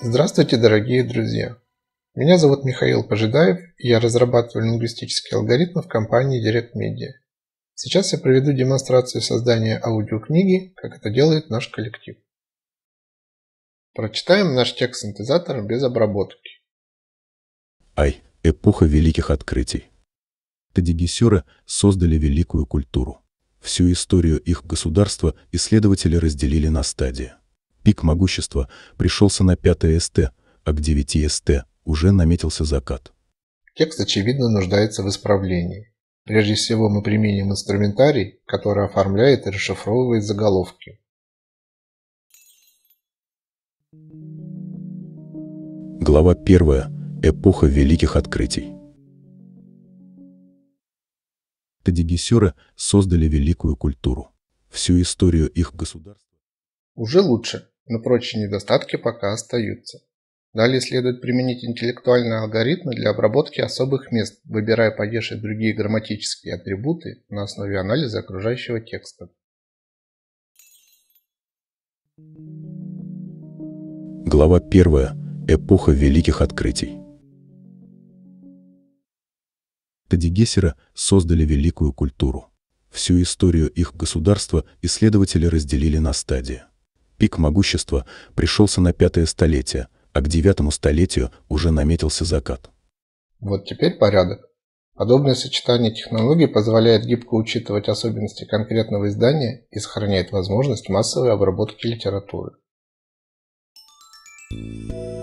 Здравствуйте, дорогие друзья! Меня зовут Михаил Пожидаев, и я разрабатываю лингвистические алгоритмы в компании Direct Media. Сейчас я проведу демонстрацию создания аудиокниги, как это делает наш коллектив. Прочитаем наш текст синтезатором без обработки. Ай, эпоха великих открытий. Тадигисеры создали великую культуру. Всю историю их государства исследователи разделили на стадии – Пик могущества пришелся на 5 СТ, а к 9 СТ уже наметился закат. Текст, очевидно, нуждается в исправлении. Прежде всего мы применим инструментарий, который оформляет и расшифровывает заголовки. Глава 1. Эпоха великих открытий. Тадигисеры создали великую культуру. Всю историю их государства уже лучше, но прочие недостатки пока остаются. Далее следует применить интеллектуальные алгоритмы для обработки особых мест, выбирая падеж и другие грамматические атрибуты на основе анализа окружающего текста. Глава 1. Эпоха великих открытий. Тадигесера создали великую культуру. Всю историю их государства исследователи разделили на стадии – Пик могущества пришелся на пятое столетие, а к девятому столетию уже наметился закат. Вот теперь порядок. Подобное сочетание технологий позволяет гибко учитывать особенности конкретного издания и сохраняет возможность массовой обработки литературы. Thank you.